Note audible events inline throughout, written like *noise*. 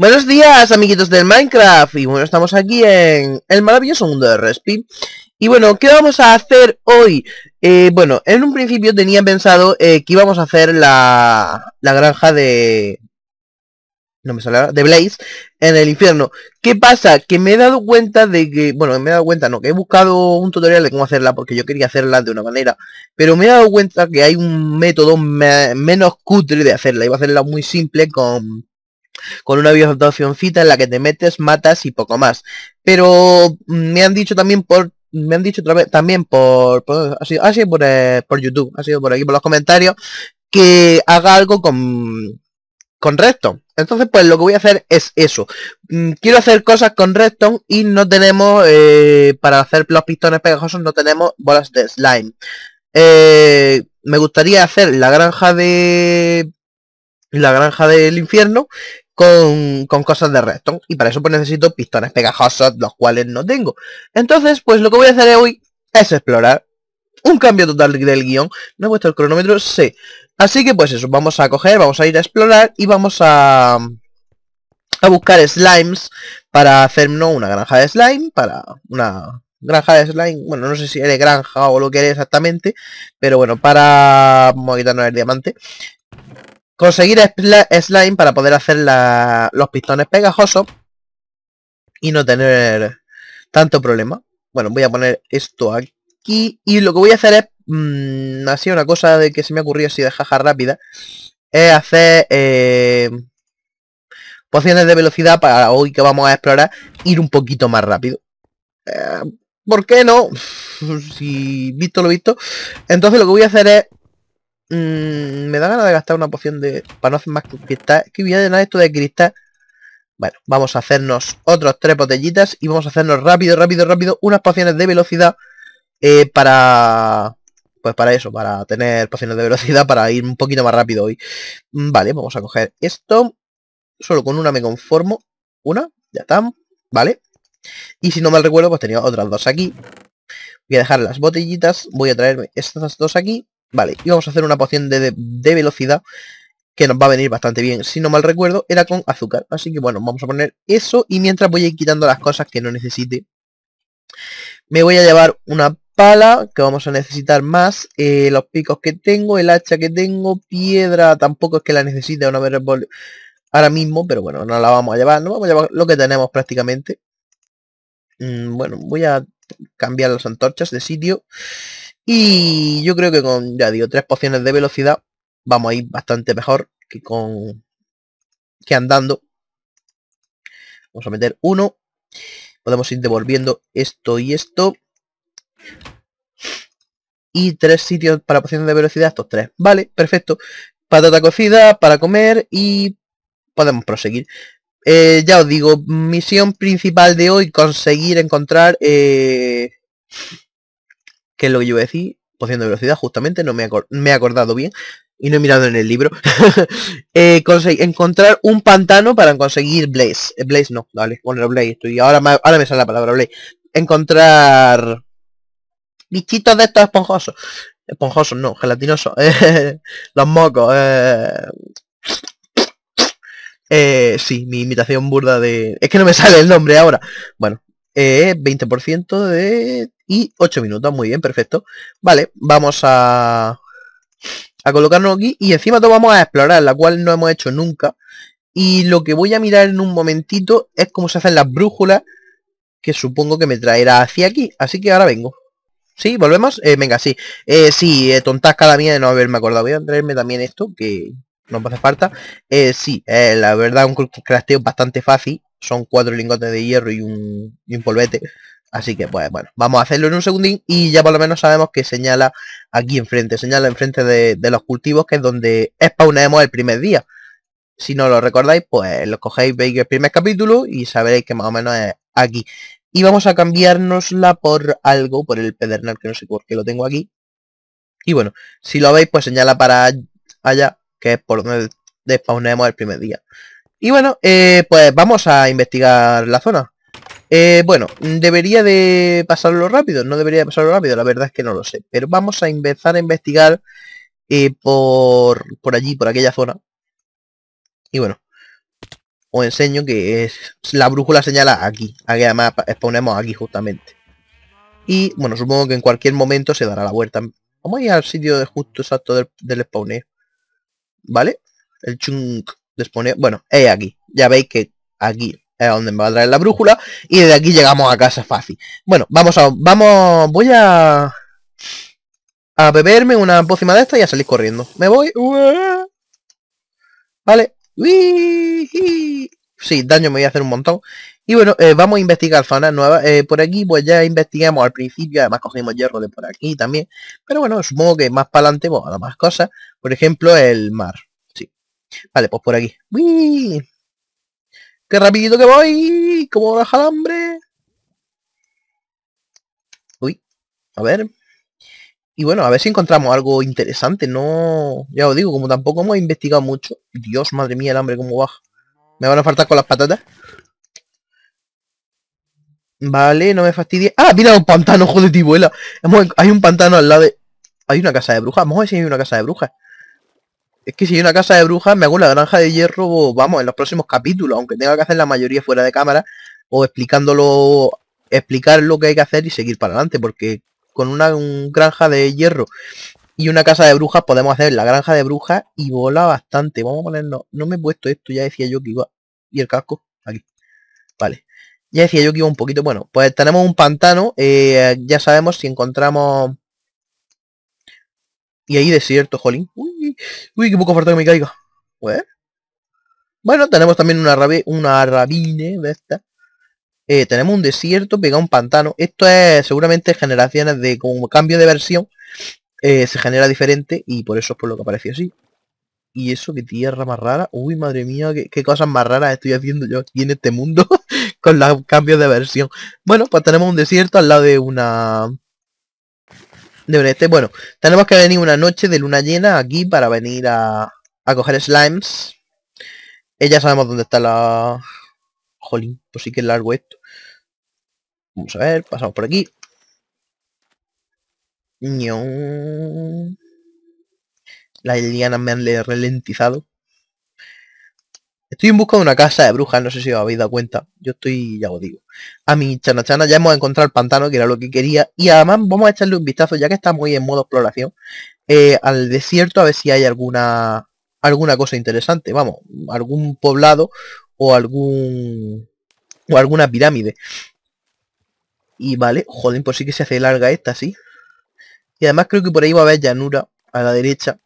Buenos días, amiguitos del Minecraft. Y bueno, estamos aquí en el maravilloso mundo de Respi. Y bueno, ¿qué vamos a hacer hoy? Eh, bueno, en un principio tenía pensado eh, que íbamos a hacer la, la granja de... No me sale de Blaze en el infierno. ¿Qué pasa? Que me he dado cuenta de que... Bueno, me he dado cuenta, no, que he buscado un tutorial de cómo hacerla porque yo quería hacerla de una manera. Pero me he dado cuenta que hay un método menos cutre de hacerla. Iba a hacerla muy simple con con una cita en la que te metes, matas y poco más. Pero mm, me han dicho también por me han dicho otra vez, también por, así ha sido, eh, por, YouTube, ha sido por aquí por los comentarios que haga algo con con Redstone. Entonces, pues lo que voy a hacer es eso. Mm, quiero hacer cosas con Redstone y no tenemos, eh, para hacer los pistones pegajosos, no tenemos bolas de slime. Eh, me gustaría hacer la granja de la granja del infierno con, con cosas de redstone. Y para eso pues necesito pistones pegajosos, los cuales no tengo. Entonces, pues lo que voy a hacer hoy es explorar un cambio total del guión. No he puesto el cronómetro, sí. Así que pues eso, vamos a coger, vamos a ir a explorar y vamos a, a buscar slimes para hacernos una granja de slime, para una granja de slime, bueno, no sé si eres granja o lo que eres exactamente, pero bueno, para, vamos quitarnos el diamante, Conseguir slime para poder hacer los pistones pegajosos y no tener tanto problema. Bueno, voy a poner esto aquí y lo que voy a hacer es, mm, así una cosa de que se me ocurrió así de jaja rápida, es hacer eh, pociones de velocidad para hoy que vamos a explorar ir un poquito más rápido. Eh, ¿Por qué no? *laughs* Si visto lo visto. Entonces lo que voy a hacer es Mm, me da ganas de gastar una poción de... Para no hacer más cristal. Que voy a llenar esto de cristal. Bueno, vamos a hacernos otros tres botellitas y vamos a hacernos rápido, rápido, rápido unas pociones de velocidad eh, para... Pues para eso, para tener pociones de velocidad para ir un poquito más rápido hoy. Mm, vale, vamos a coger esto. Solo con una me conformo. Una, ya está. Vale. Y si no mal recuerdo, pues tenía otras dos aquí. Voy a dejar las botellitas. Voy a traerme estas dos aquí. Vale, y vamos a hacer una poción de, velocidad que nos va a venir bastante bien. Si no mal recuerdo, era con azúcar. Así que bueno, vamos a poner eso y mientras voy a ir quitando las cosas que no necesite. Me voy a llevar una pala, que vamos a necesitar más, eh, los picos que tengo, el hacha que tengo, piedra, tampoco es que la necesite una ahora mismo, pero bueno, no la vamos a llevar, no vamos a llevar lo que tenemos prácticamente. Mm, bueno, voy a cambiar las antorchas de sitio. Y yo creo que con, ya digo, tres pociones de velocidad vamos a ir bastante mejor que con que andando. Vamos a meter uno. Podemos ir devolviendo esto y esto. Y tres sitios para pociones de velocidad, estos tres. Vale, perfecto. Patata cocida para comer y podemos proseguir. Eh, ya os digo, misión principal de hoy, conseguir encontrar eh, que es lo que yo iba a decir, de velocidad, justamente, no me, he acordado bien y no he mirado en el libro. *laughs* Eh, encontrar un pantano para conseguir Blaze. Eh, Blaze no, vale, bueno, Blaze, ahora, me, ahora me sale la palabra Blaze. Encontrar bichitos de estos esponjosos. Esponjosos, no, gelatinosos. *laughs* los mocos. Eh, sí, mi imitación burda de... Es que no me sale el nombre ahora. Bueno, 20% eh, de... y 8 minutos, muy bien, perfecto. Vale, vamos a... a colocarnos aquí y encima todo vamos a explorar, la cual no hemos hecho nunca. Y lo que voy a mirar en un momentito es cómo se hacen las brújulas, que supongo que me traerá hacia aquí, así que ahora vengo. ¿Sí? ¿Volvemos? Eh, venga, sí. Eh, sí, eh, tontas cada mía de no haberme acordado. Voy a traerme también esto, que no me hace falta. sí, la verdad un crafteo bastante fácil son cuatro lingotes de hierro y un, polvete. Así que pues bueno, vamos a hacerlo en un segundín y ya por lo menos sabemos que señala aquí enfrente, señala enfrente de, de los cultivos que es donde spawnemos el primer día. Si no lo recordáis, pues lo cogéis, veis el primer capítulo y sabréis que más o menos es aquí. Y vamos a cambiárnosla por algo, por el pedernal, que no sé por qué lo tengo aquí. Y bueno, si lo veis, pues señala para allá, que es por donde despawnemos el primer día. Y bueno, eh, pues vamos a investigar la zona. Eh, bueno, debería de pasarlo rápido, no debería de pasarlo rápido, la verdad es que no lo sé. Pero vamos a empezar a investigar eh, por, allí, por aquella zona. Y bueno, os enseño que es, la brújula señala aquí, aquí además exponemos aquí justamente. Y bueno, supongo que en cualquier momento se dará la vuelta. Vamos a ir al sitio de justo exacto del, del spawner. ¿Vale? El chunk bueno, es aquí. Ya veis que aquí es donde me va a traer la brújula y desde aquí llegamos a casa fácil. Bueno, vamos a, vamos, voy a a beberme una pócima de esta y a salir corriendo. Me voy. Vale. Sí, daño me voy a hacer un montón. Y bueno, eh, vamos a investigar zonas nuevas. Eh, por aquí pues ya investigamos al principio, además cogimos hierro de por aquí también. Pero bueno, supongo que más para adelante, bueno, pues, más cosas. Por ejemplo, el mar. Vale, pues por aquí. ¡Uy! ¡Qué rapidito que voy! ¿Cómo baja el hambre? Uy, a ver. Y bueno, a ver si encontramos algo interesante. No, ya os digo, como tampoco hemos investigado mucho. Dios, madre mía, el hambre cómo baja. Me van a faltar con las patatas. Vale, no me fastidie. ¡Ah! Mira un pantano, joder, tibuela. Hay un pantano al lado de... Hay una casa de brujas. Vamos a ver si hay una casa de brujas. Es que si hay una casa de brujas, me hago la granja de hierro, vamos, en los próximos capítulos, aunque tenga que hacer la mayoría fuera de cámara, o explicándolo, explicar lo que hay que hacer y seguir para adelante, porque con una granja de hierro y una casa de brujas podemos hacer la granja de brujas y vola bastante. Vamos a ponernos, no me he puesto esto, ya decía yo que iba, y el casco, aquí, vale. Ya decía yo que iba un poquito, bueno, pues tenemos un pantano, eh, ya sabemos si encontramos y ahí desierto, jolín. Uy, uy, qué poco falta que me caiga. Bueno. tenemos también una, rabe, una rabine, esta. Eh, tenemos un desierto pegado un pantano. Esto es seguramente generaciones de como cambio de versión. Eh, se genera diferente y por eso es por lo que apareció así. Y eso, qué tierra más rara. Uy, madre mía, qué, qué cosas más raras estoy haciendo yo aquí en este mundo *laughs* con los cambios de versión. Bueno, pues tenemos un desierto al lado de una bueno, tenemos que venir una noche de luna llena aquí para venir a, coger slimes. Ella ya sabemos dónde está la... Jolín, pues sí que es largo esto. Vamos a ver, pasamos por aquí. Las lianas me han ralentizado. Estoy en busca de una casa de brujas, no sé si os habéis dado cuenta. Yo estoy, ya os digo. A mi chanachana ya hemos encontrado el pantano, que era lo que quería. Y además vamos a echarle un vistazo, ya que estamos hoy en modo exploración, eh, al desierto a ver si hay alguna alguna cosa interesante. Vamos, algún poblado o algún o alguna pirámide. Y vale, joder, por pues si que se hace larga esta, sí. Y además creo que por ahí va a haber llanura a la derecha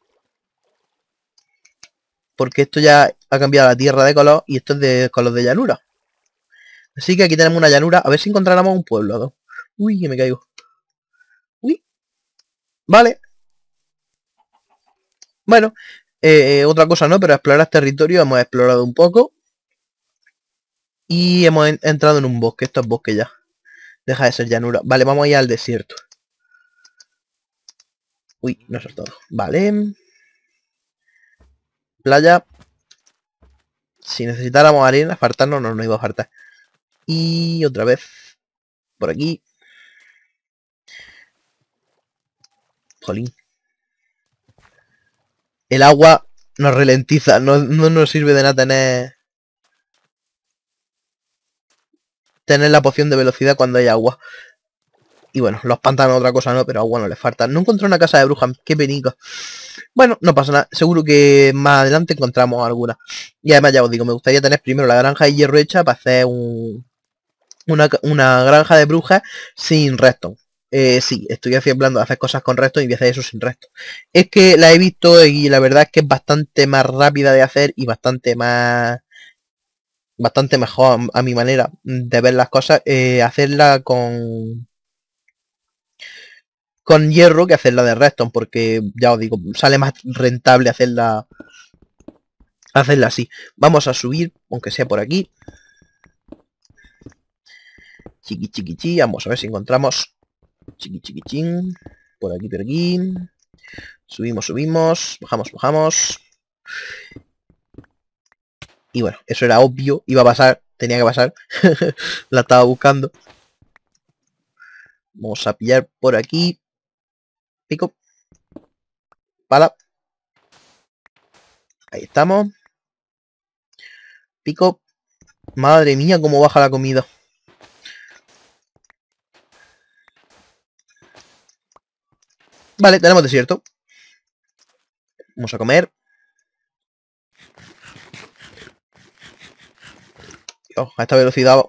porque esto ya ha cambiado la tierra de color y esto es de color de llanura. Así que aquí tenemos una llanura, a ver si encontráramos un pueblo. Uy, que me caigo. Uy. Vale. Bueno, eh, eh, otra cosa no, pero explorar territorio hemos explorado un poco. Y hemos entrado en un bosque, esto es bosque ya. Deja de ser llanura. Vale, vamos a ir al desierto. Uy, no es todo Vale playa, si necesitáramos arena, faltarnos no nos iba a faltar. Y otra vez, por aquí. Jolín. El agua nos ralentiza, no, no nos sirve de nada tener... Tener la poción de velocidad cuando hay agua. Y bueno, los pantanos otra cosa no, pero agua no les falta. No encontró una casa de bruja qué penica. Bueno, no pasa nada. Seguro que más adelante encontramos alguna. Y además ya os digo, me gustaría tener primero la granja de hierro hecha para hacer una, granja de brujas sin resto. Eh, sí, estoy hablando de hacer cosas con restos y voy hacer eso sin resto Es que la he visto y la verdad es que es bastante más rápida de hacer y bastante más... Bastante mejor a mi manera de ver las cosas. Eh, hacerla con con hierro que hacerla de redstone, porque ya os digo, sale más rentable hacerla hacerla así. Vamos a subir, aunque sea por aquí. Chiqui chiqui chi, vamos a ver si encontramos chiqui chiqui chin. Por aquí, por aquí. Subimos, subimos, bajamos, bajamos. Y bueno, eso era obvio, iba a pasar, tenía que pasar. *laughs* la estaba buscando. Vamos a pillar por aquí pico. Pala. Ahí estamos. Pico. Madre mía, cómo baja la comida. Vale, tenemos desierto. Vamos a comer. a esta velocidad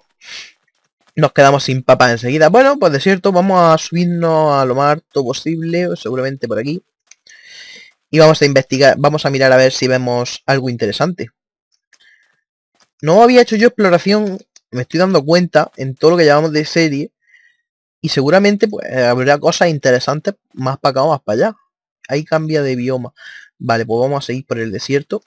nos quedamos sin papa enseguida. Bueno, pues de cierto, vamos a subirnos a lo más alto posible, seguramente por aquí. Y vamos a investigar, vamos a mirar a ver si vemos algo interesante. No había hecho yo exploración, me estoy dando cuenta, en todo lo que llevamos de serie. Y seguramente pues, habrá cosas interesantes más para acá o más para allá. Ahí cambia de bioma. Vale, pues vamos a seguir por el desierto.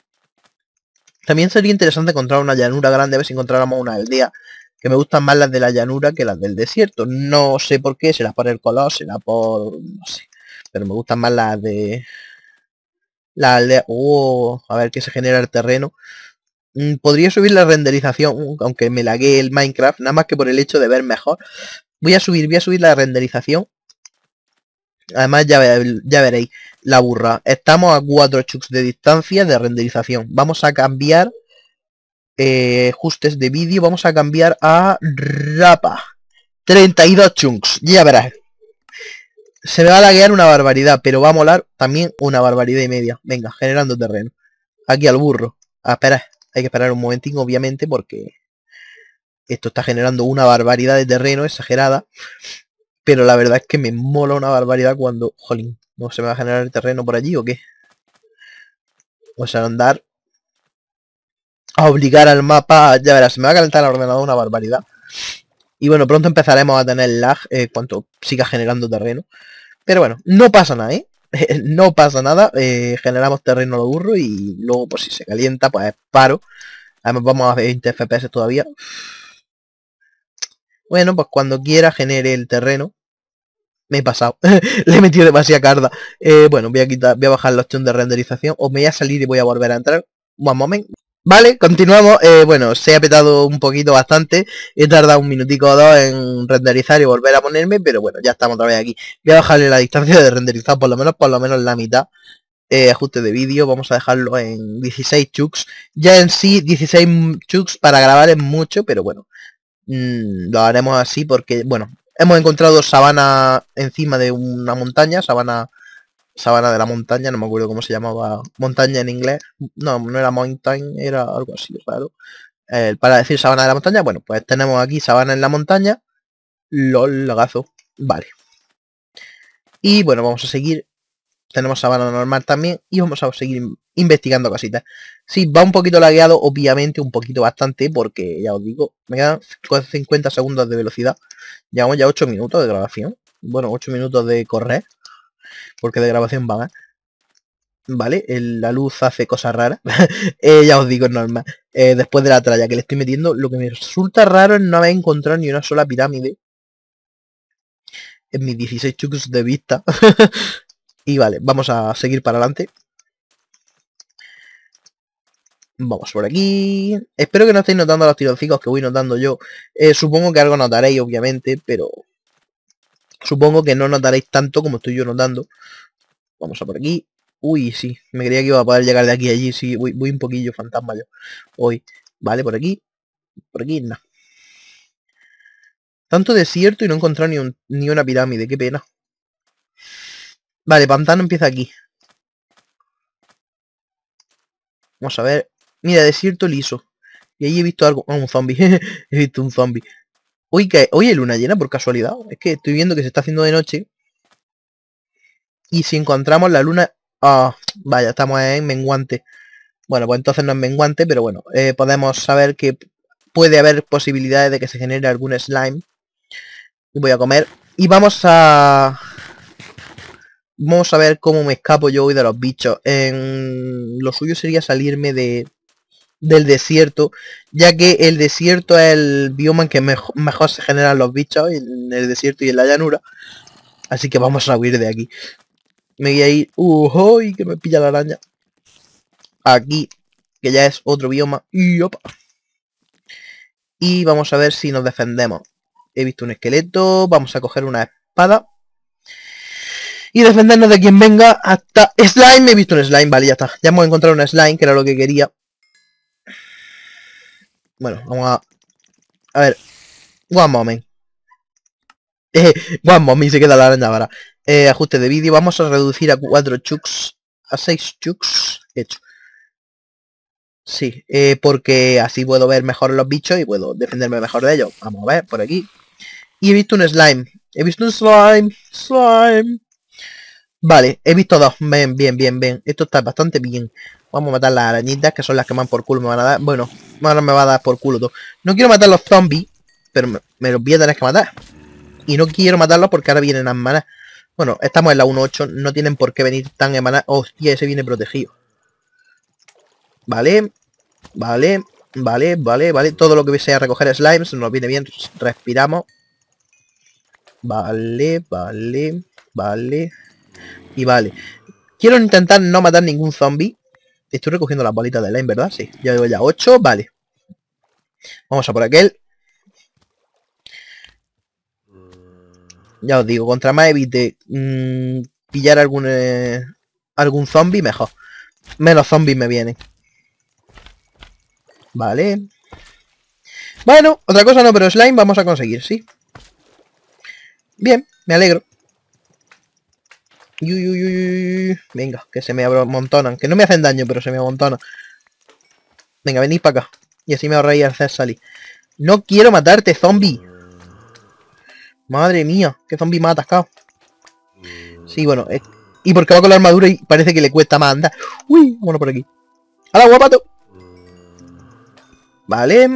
También sería interesante encontrar una llanura grande, a ver si encontráramos una aldea que me gustan más las de la llanura que las del desierto. No sé por qué, será por el color, será por... no sé. Pero me gustan más las de... La aldea... Oh, a ver qué se genera el terreno. Mm, podría subir la renderización, uh, aunque me lagué el Minecraft, nada más que por el hecho de ver mejor. Voy a subir, voy a subir la renderización. Además ya, ya veréis la burra. Estamos a 4 chucks de distancia de renderización. Vamos a cambiar eh, ajustes de vídeo, vamos a cambiar a Rapa. 32 chunks, ya verás. Se me va a laguear una barbaridad, pero va a molar también una barbaridad y media. Venga, generando terreno. Aquí al burro. Ah, a Hay que esperar un momentín, obviamente, porque esto está generando una barbaridad de terreno exagerada. Pero la verdad es que me mola una barbaridad cuando... Jolín, ¿no se me va a generar el terreno por allí o qué? Vamos a andar obligar al mapa. Ya verás, me va a calentar el ordenador una barbaridad. Y bueno, pronto empezaremos a tener lag eh, cuanto siga generando terreno. Pero bueno, no pasa nada, ¿eh? *laughs* no pasa nada. Eh, generamos terreno lo burro y luego, por pues, si se calienta, pues paro. Además, vamos a 20 FPS todavía. Bueno, pues cuando quiera genere el terreno. Me he pasado. *laughs* Le he metido demasiada carga bueno, voy a quitar, voy a bajar la opción de renderización. O me voy a salir y voy a volver a entrar. un momento Vale, continuamos. Eh, bueno, se ha petado un poquito bastante. He tardado un minutico o dos en renderizar y volver a ponerme, pero bueno, ya estamos otra vez aquí. Voy a bajarle la distancia de renderizar, por lo menos, por lo menos la mitad. Eh, ajuste de vídeo, vamos a dejarlo en 16 chucks. Ya en sí, 16 chucks para grabar es mucho, pero bueno, mm, lo haremos así porque, bueno, hemos encontrado sabana encima de una montaña, sabana sabana de la montaña, no me acuerdo cómo se llamaba, montaña en inglés, no, no era mountain, era algo así raro. Eh, para decir sabana de la montaña, bueno, pues tenemos aquí sabana en la montaña, LOL, lagazo, vale. Y bueno, vamos a seguir, tenemos sabana normal también y vamos a seguir investigando casitas. Sí, va un poquito lagueado, obviamente, un poquito bastante, porque ya os digo, me quedan 50 segundos de velocidad. Llevamos ya 8 minutos de grabación, bueno, 8 minutos de correr porque de grabación van, ¿eh? ¿vale? la luz hace cosas raras. *laughs* Eh, ya os digo, es normal. Eh, después de la tralla que le estoy metiendo, lo que me resulta raro es no haber encontrado ni una sola pirámide. En mis 16 chucks de vista. *laughs* y vale, vamos a seguir para adelante. Vamos por aquí. Espero que no estéis notando los tironcitos que voy notando yo. supongo que algo notaréis, obviamente, pero Supongo que no notaréis tanto como estoy yo notando. Vamos a por aquí. Uy, sí. Me creía que iba a poder llegar de aquí a allí. Sí, voy, un poquillo fantasma yo. Hoy. Vale, por aquí. Por aquí, nada. Tanto desierto y no he ni, una pirámide. Qué pena. Vale, pantano empieza aquí. Vamos a ver. Mira, desierto liso. Y ahí he visto algo. Ah, un zombie. *laughs* he visto un zombie. Hoy, hoy hay luna llena por casualidad. Es que estoy viendo que se está haciendo de noche. Y si encontramos la luna... Ah, vaya, estamos en menguante. Bueno, pues entonces no es menguante, pero bueno. Eh, podemos saber que puede haber posibilidades de que se genere algún slime. voy a comer. Y vamos a... Vamos a ver cómo me escapo yo hoy de los bichos. En... Lo suyo sería salirme de del desierto, ya que el desierto es el bioma en que mejor, se generan los bichos, en el desierto y en la llanura. Así que vamos a huir de aquí. Me voy a ir, ¡uy! que me pilla la araña. Aquí, que ya es otro bioma. Y, y vamos a ver si nos defendemos. He visto un esqueleto, vamos a coger una espada. Y defendernos de quien venga hasta... Slime, he visto un slime, vale, ya está. Ya hemos encontrado un slime, que era lo que quería. Bueno, vamos a... A ver. One moment. Eh, one moment, se queda la araña eh, ajuste de vídeo. Vamos a reducir a 4 chucks. A 6 chucks. Hecho. Sí, eh, porque así puedo ver mejor los bichos y puedo defenderme mejor de ellos. Vamos a ver, por aquí. Y he visto un slime. He visto un slime. Slime. Vale, he visto dos. Bien, bien, bien, bien. Esto está bastante bien. Vamos a matar las arañitas, que son las que más por culo me van a dar. Bueno, bueno, me va a dar por culo todo. No quiero matar los zombies, pero me, los voy a tener que matar. Y no quiero matarlos porque ahora vienen las manar Bueno, estamos en la 1.8, no tienen por qué venir tan manar Hostia, ese viene protegido. Vale, vale, vale, vale, vale. Todo lo que sea recoger slimes nos viene bien. Respiramos. Vale, vale, vale. Y vale. Quiero intentar no matar ningún zombie. Estoy recogiendo las bolitas de slime, ¿verdad? Sí, ya llevo ya 8, vale. Vamos a por aquel. Ya os digo, contra más evite mm, pillar algún eh, algún zombie, mejor. Menos zombies me vienen. Vale. Bueno, otra cosa no, pero slime vamos a conseguir, ¿sí? Bien, me alegro. Venga, que se me amontonan. Que no me hacen daño, pero se me amontonan. Venga, venís para acá. Y así me ahorráis hacer salir. No quiero matarte, zombie. Madre mía, qué zombie me ha atascado. Sí, bueno. Eh, y porque va con la armadura y parece que le cuesta más andar. Uy, bueno por aquí. ¡Hala, guapato! Vale.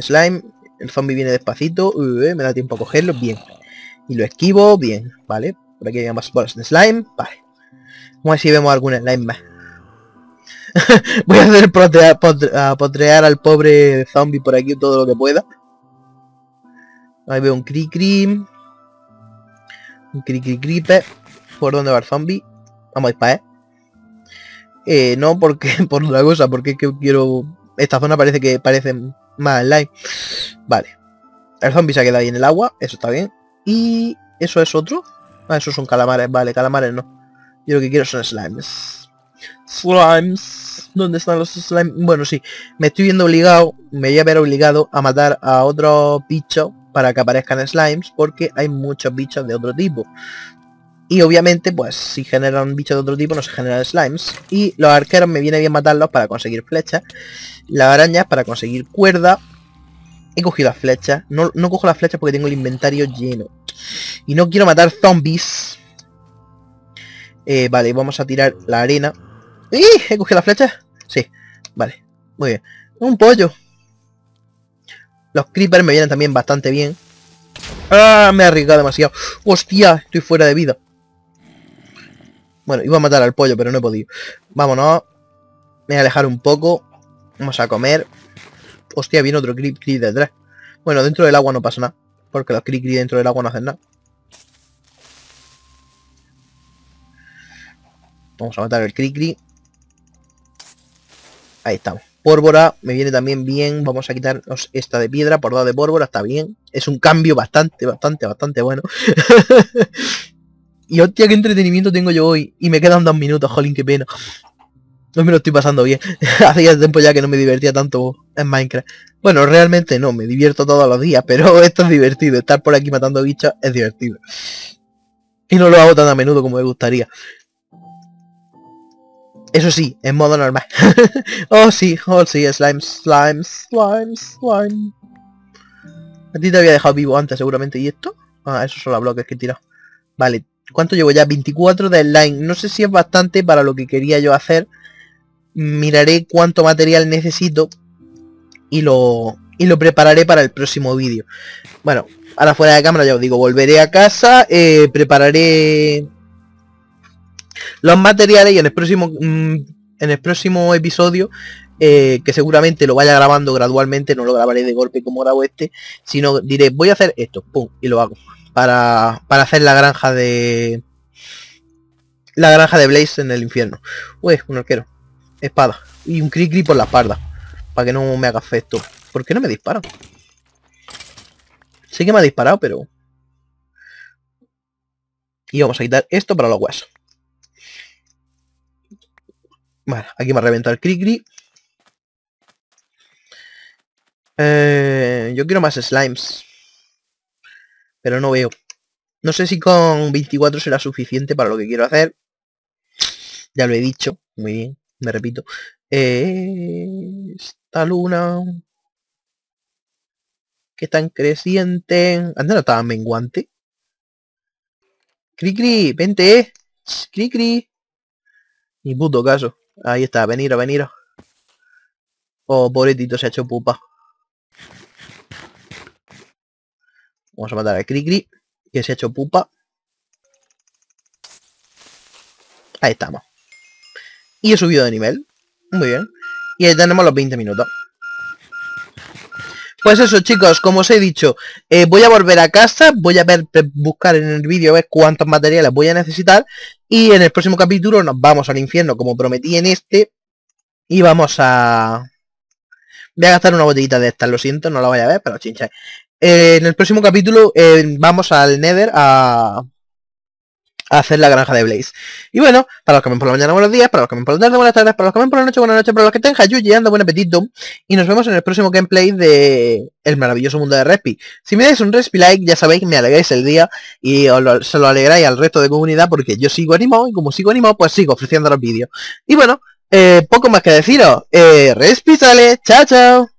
Slime. El zombie viene despacito. me da tiempo a cogerlo. Bien. Y lo esquivo. Bien. Vale. Por aquí hay más bolas de slime. Vale. Vamos a ver si vemos algún slime más. *laughs* Voy a hacer potrear, al pobre zombie por aquí todo lo que pueda. Ahí veo un cri cri. Un cri cri creeper. ¿Por dónde va el zombie? Vamos a ir para Eh, no, porque *laughs* por otra cosa, porque es que quiero... Esta zona parece que parece más slime. Vale. El zombie se ha quedado ahí en el agua, eso está bien. Y eso es otro. Ah, esos son calamares, eh, vale, calamares no. Yo lo que quiero son slimes. Slimes. ¿Dónde están los slimes? Bueno, sí. Me estoy viendo obligado, me voy a ver obligado a matar a otro bicho para que aparezcan slimes, porque hay muchos bichos de otro tipo. Y obviamente, pues, si generan bichos de otro tipo, no se generan slimes. Y los arqueros me viene bien matarlos para conseguir flechas. Las arañas para conseguir cuerda. He cogido la flecha. No, cojo la flecha porque tengo el inventario lleno. Y no quiero matar zombies. Eh, vale, vamos a tirar la arena. Y ¿He cogido la flecha? Sí. Vale. Muy bien. Un pollo. Los creepers me vienen también bastante bien. ¡Ah! Me he arriesgado demasiado. ¡Hostia! Estoy fuera de vida. Bueno, iba a matar al pollo, pero no he podido. Vámonos. Me voy a alejar un poco. Vamos a comer. Hostia, viene otro cri cri detrás. Bueno, dentro del agua no pasa nada. Porque los cri dentro del agua no hacen nada. Vamos a matar el cri Ahí estamos. Pórvora me viene también bien. Vamos a quitarnos esta de piedra. Por dado de pórvora está bien. Es un cambio bastante, bastante, bastante bueno. *laughs* y hostia, qué entretenimiento tengo yo hoy. Y me quedan dos minutos, jolín, qué pena. No me lo estoy pasando bien. *laughs* Hacía tiempo ya que no me divertía tanto en Minecraft. Bueno, realmente no, me divierto todos los días, pero *laughs* esto es divertido. Estar por aquí matando bichos es divertido. Y no lo hago tan a menudo como me gustaría. Eso sí, en modo normal. *laughs* oh sí, oh sí, slime, slime, slime, slime. A ti te había dejado vivo antes seguramente. ¿Y esto? Ah, esos son los bloques que he tirado. Vale, ¿cuánto llevo ya? 24 de slime. No sé si es bastante para lo que quería yo hacer miraré cuánto material necesito y lo, y lo prepararé para el próximo vídeo. Bueno, ahora fuera de cámara ya os digo, volveré a casa, eh, prepararé los materiales y en el próximo, mm, en el próximo episodio, eh, que seguramente lo vaya grabando gradualmente, no lo grabaré de golpe como grabo este, sino diré, voy a hacer esto, pum, y lo hago. Para, para hacer la granja de... La granja de Blaze en el infierno. Uy, un arquero. Espada. Y un Cricri por la espalda. Para que no me haga efecto. ¿Por qué no me disparo? Sé que me ha disparado, pero... Y vamos a quitar esto para los huesos. Vale, aquí me ha reventado el cri eh, yo quiero más slimes. Pero no veo. No sé si con 24 será suficiente para lo que quiero hacer. Ya lo he dicho. Muy bien me repito. Esta luna que está en creciente. Antes no estaba menguante. Cricri, vente. Cricri. Ni puto caso. Ahí está, venir, a venir. Oh, pobretito se ha hecho pupa. Vamos a matar a Cricri, que se ha hecho pupa. Ahí estamos. Y he subido de nivel. Muy bien. Y ahí tenemos los 20 minutos. Pues eso chicos, como os he dicho, eh, voy a volver a casa, voy a ver, eh, buscar en el vídeo, A ver cuántos materiales voy a necesitar y en el próximo capítulo nos vamos al infierno como prometí en este y vamos a... Voy a gastar una botellita de estas, lo siento, no la voy a ver, pero chincha. Eh, en el próximo capítulo vamos al Nether a hacer la granja de Blaze. Y bueno, para los que ven por la mañana, buenos días, para los que ven por la tarde, buenas tardes, para los que ven por la noche, buenas noches, para los que estén hayuyeando, buen apetito. Y nos vemos en el próximo gameplay de El maravilloso mundo de Respi. Si me dais un Respi like, ya sabéis, que me alegráis el día y os lo, se lo alegráis al resto de comunidad porque yo sigo animado y como sigo animado, pues sigo ofreciendo los vídeos. Y bueno, eh, poco más que deciros. Eh, respi sale, chao, chao.